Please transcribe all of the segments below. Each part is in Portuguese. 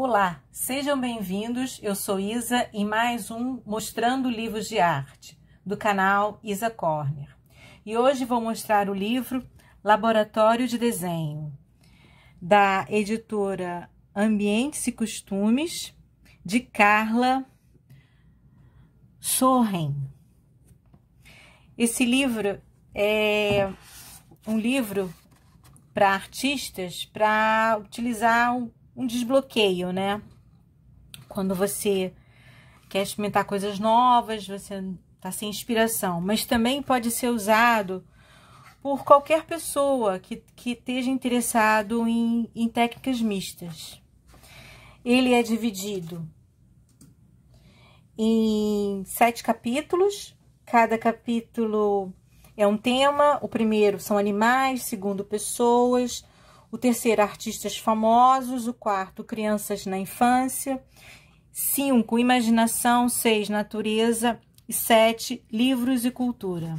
Olá, sejam bem-vindos. Eu sou Isa e mais um Mostrando Livros de Arte, do canal Isa Corner. E hoje vou mostrar o livro Laboratório de Desenho, da editora Ambientes e Costumes, de Carla Sorren. Esse livro é um livro para artistas para utilizar um desbloqueio, né? Quando você quer experimentar coisas novas, você está sem inspiração. Mas também pode ser usado por qualquer pessoa que, que esteja interessado em, em técnicas mistas. Ele é dividido em sete capítulos. Cada capítulo é um tema. O primeiro são animais, segundo pessoas, o terceiro, artistas famosos, o quarto, crianças na infância, cinco, imaginação, seis, natureza e sete, livros e cultura.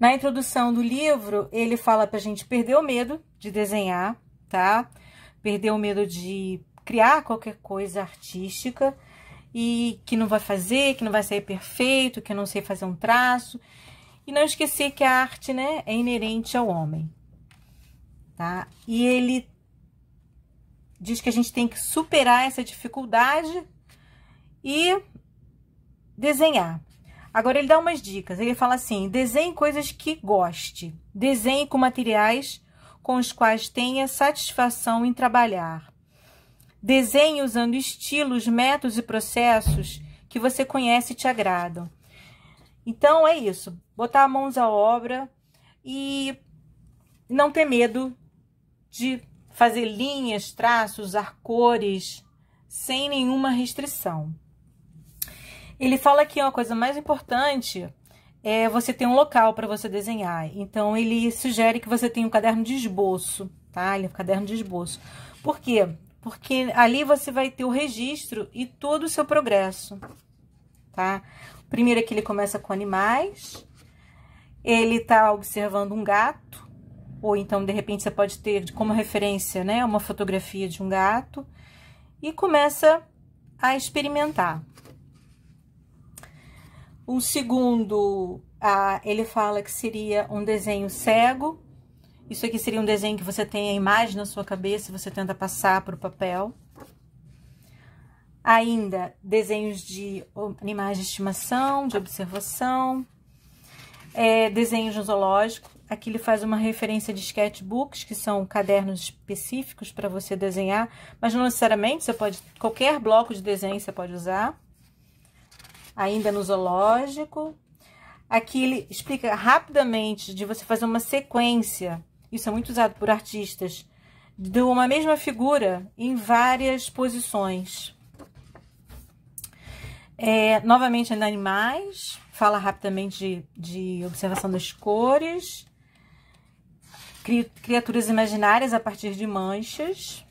Na introdução do livro, ele fala para a gente perder o medo de desenhar, tá? Perder o medo de criar qualquer coisa artística e que não vai fazer, que não vai sair perfeito, que não sei fazer um traço. E não esquecer que a arte, né, é inerente ao homem tá? E ele diz que a gente tem que superar essa dificuldade e desenhar. Agora ele dá umas dicas. Ele fala assim: desenhe coisas que goste, desenhe com materiais com os quais tenha satisfação em trabalhar. Desenhe usando estilos, métodos e processos que você conhece e te agradam. Então é isso, botar mãos à obra e não ter medo de fazer linhas, traços, usar cores, sem nenhuma restrição. Ele fala que uma coisa mais importante é você ter um local para você desenhar. Então ele sugere que você tenha um caderno de esboço, tá? Ele é um caderno de esboço. Por quê? Porque ali você vai ter o registro e todo o seu progresso, tá? Primeiro é que ele começa com animais. Ele está observando um gato ou então, de repente, você pode ter como referência, né, uma fotografia de um gato e começa a experimentar. O segundo, ah, ele fala que seria um desenho cego. Isso aqui seria um desenho que você tem a imagem na sua cabeça, você tenta passar para o papel. Ainda desenhos de animais de estimação, de observação, é, desenho zoológico, Aqui ele faz uma referência de sketchbooks, que são cadernos específicos para você desenhar, mas não necessariamente, você pode qualquer bloco de desenho você pode usar. Ainda no zoológico. Aqui ele explica rapidamente de você fazer uma sequência. Isso é muito usado por artistas de uma mesma figura em várias posições. É, novamente, ainda animais, fala rapidamente de, de observação das cores, criaturas imaginárias a partir de manchas.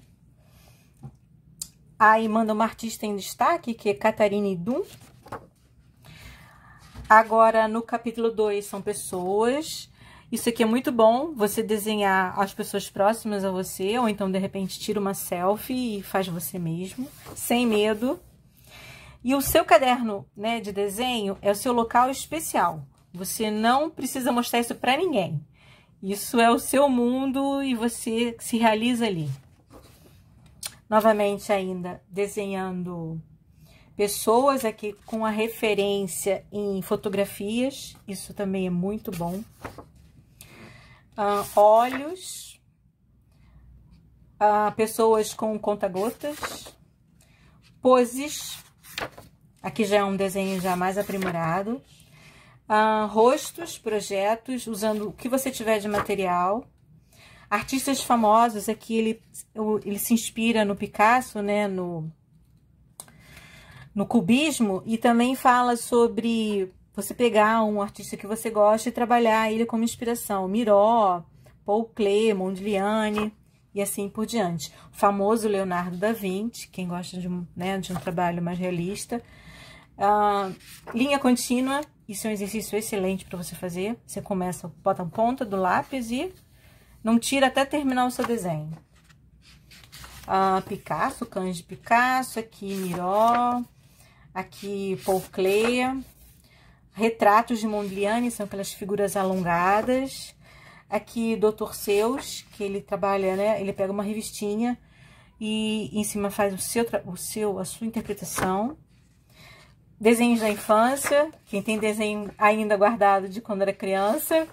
Aí manda uma artista em destaque, que é Catarine Dum. Agora, no capítulo 2, são pessoas. Isso aqui é muito bom, você desenhar as pessoas próximas a você, ou então, de repente, tira uma selfie e faz você mesmo, sem medo. E o seu caderno né, de desenho é o seu local especial. Você não precisa mostrar isso para ninguém. Isso é o seu mundo e você se realiza ali. Novamente ainda desenhando pessoas aqui com a referência em fotografias, isso também é muito bom. Ah, olhos, ah, pessoas com conta-gotas, poses, aqui já é um desenho já mais aprimorado. Ah, rostos, projetos, usando o que você tiver de material. Artistas famosos, aqui ele, ele se inspira no Picasso, né, no, no cubismo, e também fala sobre você pegar um artista que você gosta e trabalhar ele como inspiração. Miró, Paul Klee, Mondriane e assim por diante. O famoso Leonardo da Vinci, quem gosta de, né, de um trabalho mais realista. Uh, linha contínua, isso é um exercício excelente para você fazer. Você começa, bota a ponta do lápis e não tira até terminar o seu desenho. Ah, Picasso, Cães de Picasso, aqui Miró, aqui Paul Cleia. Retratos de Mondriane, são aquelas figuras alongadas. Aqui Dr. Seus, que ele trabalha, né? Ele pega uma revistinha e em cima faz o seu, o seu a sua interpretação desenhos da infância, quem tem desenho ainda guardado de quando era criança,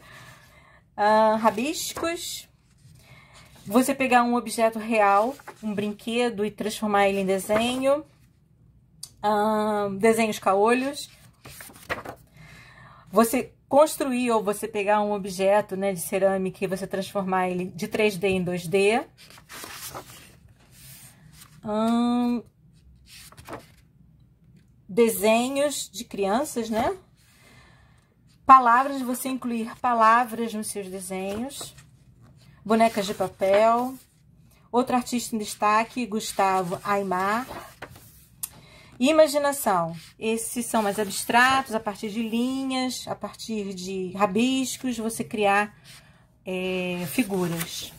uh, rabiscos, você pegar um objeto real, um brinquedo e transformar ele em desenho, uh, desenhos caolhos, você construir ou você pegar um objeto né, de cerâmica e você transformar ele de 3D em 2D. Hum, ah, desenhos de crianças, né? Palavras, você incluir palavras nos seus desenhos. Bonecas de papel. Outro artista em destaque, Gustavo Aimar. Imaginação. Esses são mais abstratos, a partir de linhas, a partir de rabiscos, você criar é, figuras.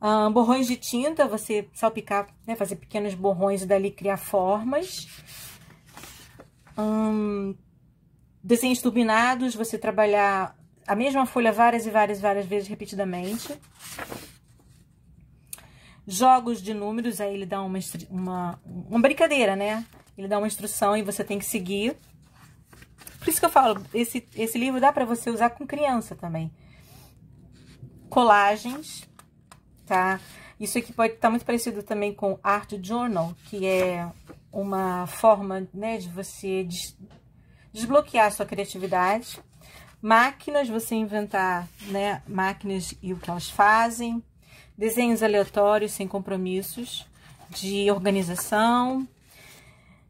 Um, borrões de tinta, você salpicar, né, fazer pequenos borrões e dali criar formas desenhos turbinados, você trabalhar a mesma folha várias e várias, várias vezes repetidamente. Jogos de números, aí ele dá uma, uma, uma brincadeira, né? Ele dá uma instrução e você tem que seguir. Por isso que eu falo, esse, esse livro dá para você usar com criança também. Colagens, tá? Isso aqui pode estar tá muito parecido também com Art Journal, que é uma forma né, de você des desbloquear sua criatividade. Máquinas, você inventar né, máquinas e o que elas fazem. Desenhos aleatórios, sem compromissos, de organização.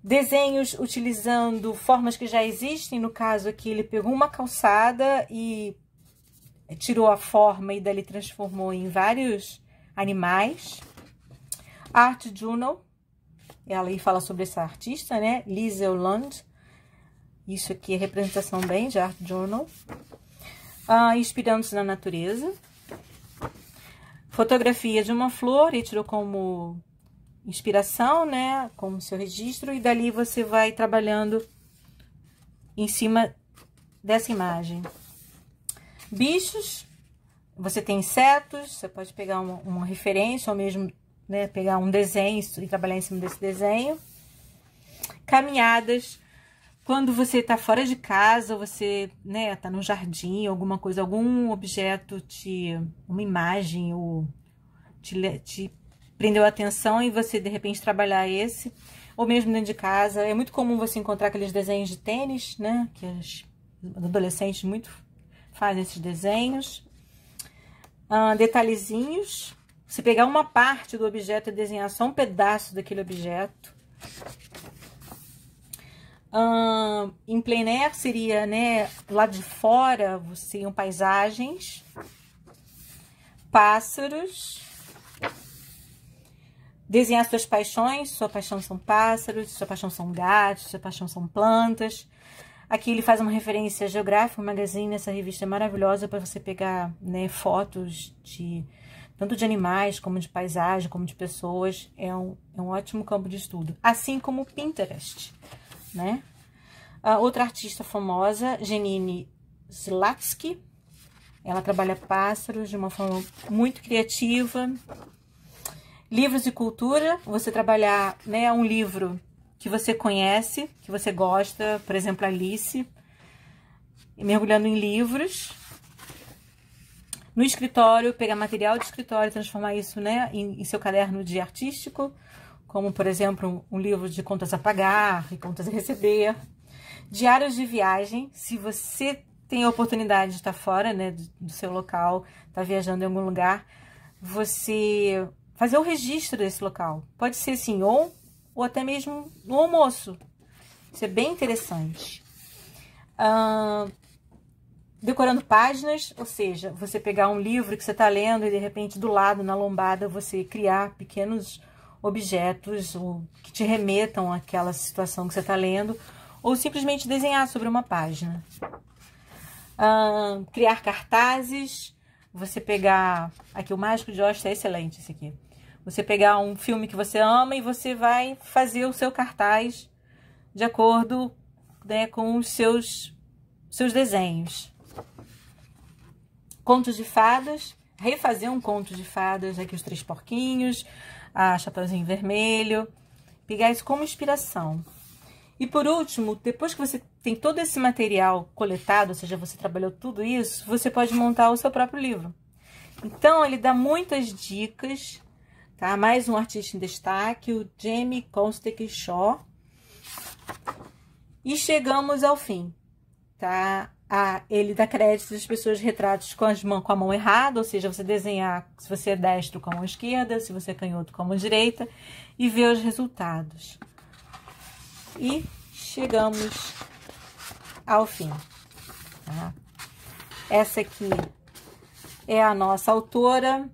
Desenhos utilizando formas que já existem. No caso aqui, ele pegou uma calçada e tirou a forma e dali transformou em vários animais. Art Journal, ela aí fala sobre essa artista, né? Liz Land. Isso aqui é representação bem de Art Journal. Ah, Inspirando-se na natureza. Fotografia de uma flor e tirou como inspiração, né? Como seu registro. E dali você vai trabalhando em cima dessa imagem. Bichos, você tem insetos, você pode pegar uma, uma referência ou mesmo né? Pegar um desenho e trabalhar em cima desse desenho. Caminhadas. Quando você está fora de casa, você, né, tá num jardim, alguma coisa, algum objeto te. uma imagem ou te, te prendeu a atenção e você de repente trabalhar esse ou mesmo dentro de casa. É muito comum você encontrar aqueles desenhos de tênis, né? Que as adolescentes muito fazem esses desenhos. Ah, detalhezinhos. Você pegar uma parte do objeto e desenhar só um pedaço daquele objeto. Um, em plein air seria, né, lá de fora um paisagens, pássaros, desenhar suas paixões, sua paixão são pássaros, sua paixão são gatos, sua paixão são plantas. Aqui ele faz uma referência geográfica, um magazine, essa revista é maravilhosa para você pegar né, fotos de tanto de animais, como de paisagem, como de pessoas. É um, é um ótimo campo de estudo. Assim como o Pinterest, né? A ah, outra artista famosa, Janine Zlatsky Ela trabalha pássaros de uma forma muito criativa. Livros e cultura, você trabalhar né, um livro que você conhece, que você gosta, por exemplo, Alice, mergulhando em livros, no escritório, pegar material de escritório e transformar isso né, em, em seu caderno de artístico, como, por exemplo, um, um livro de contas a pagar e contas a receber. Diários de viagem, se você tem a oportunidade de estar tá fora né, do seu local, está viajando em algum lugar, você fazer o registro desse local. Pode ser assim, ou, ou até mesmo no almoço. Isso é bem interessante. Uh, decorando páginas, ou seja, você pegar um livro que você está lendo e de repente do lado, na lombada, você criar pequenos objetos que te remetam àquela situação que você está lendo, ou simplesmente desenhar sobre uma página. Um, criar cartazes, você pegar. Aqui, o Mágico de Oz é excelente esse aqui. Você pegar um filme que você ama e você vai fazer o seu cartaz de acordo né, com os seus, seus desenhos. Contos de fadas, refazer um conto de fadas, aqui os três porquinhos, a Chapeuzinho Vermelho, pegar isso como inspiração. E por último, depois que você tem todo esse material coletado, ou seja, você trabalhou tudo isso, você pode montar o seu próprio livro. Então, ele dá muitas dicas, tá? Mais um artista em destaque, o Jamie Constec Shaw. E chegamos ao fim, tá? a, ele dá crédito às pessoas retratos com, as com a mão errada, ou seja, você desenhar se você é destro com a mão esquerda, se você é canhoto com a mão direita, e ver os resultados. E chegamos ao fim. Tá? Essa aqui é a nossa autora,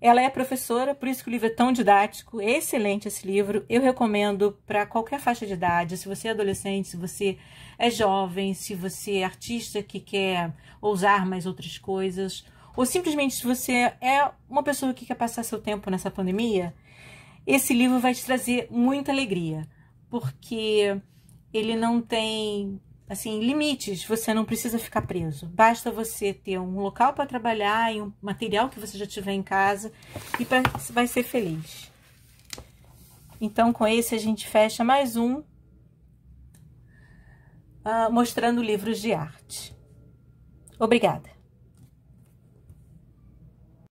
ela é professora, por isso que o livro é tão didático, é excelente esse livro. Eu recomendo para qualquer faixa de idade, se você é adolescente, se você é jovem, se você é artista que quer ousar mais outras coisas, ou simplesmente se você é uma pessoa que quer passar seu tempo nessa pandemia, esse livro vai te trazer muita alegria, porque ele não tem assim, limites, você não precisa ficar preso. Basta você ter um local para trabalhar e um material que você já tiver em casa e pra, você vai ser feliz. Então, com esse a gente fecha mais um uh, mostrando livros de arte. Obrigada.